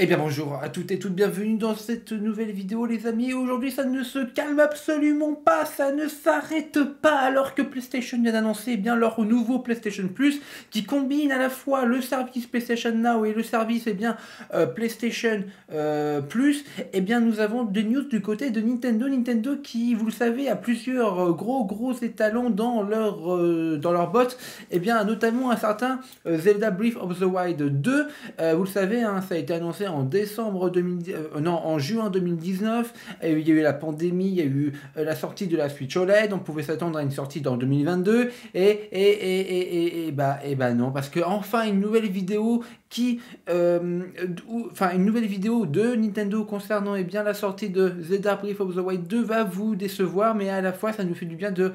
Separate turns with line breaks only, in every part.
Eh bien bonjour à toutes et toutes, bienvenue dans cette nouvelle vidéo les amis. Aujourd'hui ça ne se calme absolument pas, ça ne s'arrête pas alors que PlayStation vient d'annoncer eh leur nouveau PlayStation Plus qui combine à la fois le service PlayStation Now et le service eh bien euh, PlayStation euh, Plus. Et eh bien nous avons des news du côté de Nintendo, Nintendo qui vous le savez a plusieurs euh, gros gros étalons dans leur bot dans leur Eh bien notamment un certain Zelda Breath of the Wild 2. vous le savez hein, ça a été annoncé en décembre 2019, euh, euh, non, en juin 2019. il y a eu la pandémie, il y a eu euh, la sortie de la Switch OLED. On pouvait s'attendre à une sortie dans 2022. Et, et, et, et, et, bah, et bah non, parce que enfin une nouvelle vidéo qui, enfin une nouvelle vidéo de Nintendo concernant et eh bien la sortie de Zelda Brief of the White 2 va vous décevoir, mais à la fois ça nous fait du bien de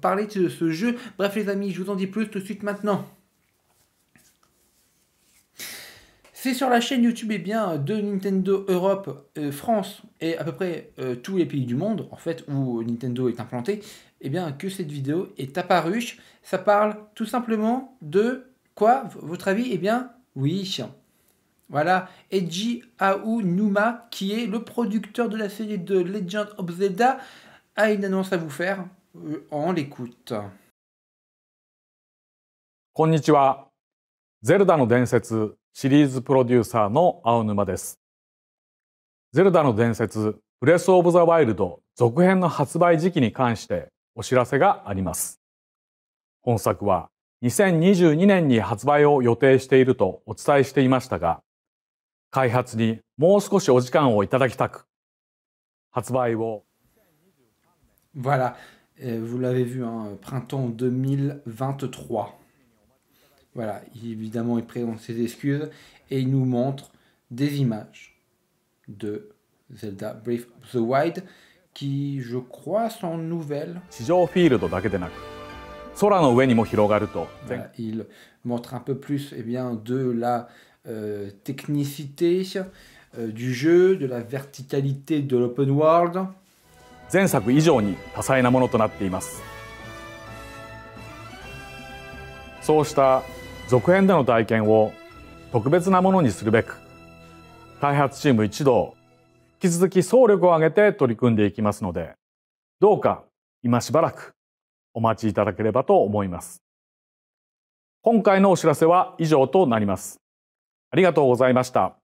parler de ce jeu. Bref les amis, je vous en dis plus tout de suite maintenant. C'est sur la chaîne YouTube eh bien, de Nintendo Europe, euh, France et à peu près euh, tous les pays du monde, en fait, où Nintendo est implanté, eh bien, que cette vidéo est apparue. Ça parle tout simplement de quoi, votre avis Eh bien, oui. Voilà, Eiji Aonuma, qui est le producteur de la série de Legend of Zelda, a une annonce à vous faire. On euh, l'écoute.
シリーズプロデューサーの青沼です。ゼルダの伝説ブレスオブザワイルド続編の発売時期に関してお知らせがあります。本作は2022年に発売を予定しているとお伝えしていましたが、開発にもう少しお時間をいただきたく、発売を
Voilà, vous l'avez vu, printemps 2023. Voilà, évidemment, il présente ses excuses et il nous montre des images de Zelda Breath of the Wild qui, je crois, sont nouvelles. il montre un peu plus et eh bien, de la euh, technicité euh, du jeu, de la verticalité de l'open world.
続編での体験を特別なものにするべく開発チーム一同引き続き総力を挙げて取り組んでいきますのでどうか今しばらくお待ちいただければと思います今回のお知らせは以上となりますありがとうございました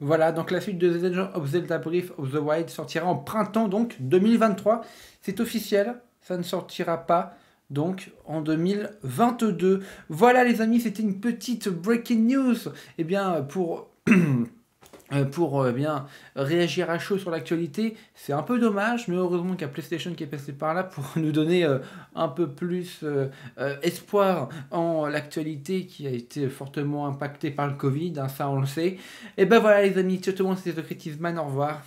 Voilà, donc la suite de The Legend of Zelda Brief of the Wild sortira en printemps donc 2023. C'est officiel, ça ne sortira pas donc en 2022. Voilà les amis, c'était une petite breaking news. Eh bien pour Euh, pour euh, bien réagir à chaud sur l'actualité. C'est un peu dommage, mais heureusement qu'il y a PlayStation qui est passé par là pour nous donner euh, un peu plus espoir en l'actualité qui a été fortement impactée par le Covid, hein, ça on le sait. Et eh ben voilà les amis, ciao tout le monde, c'était The Creative Man, au revoir.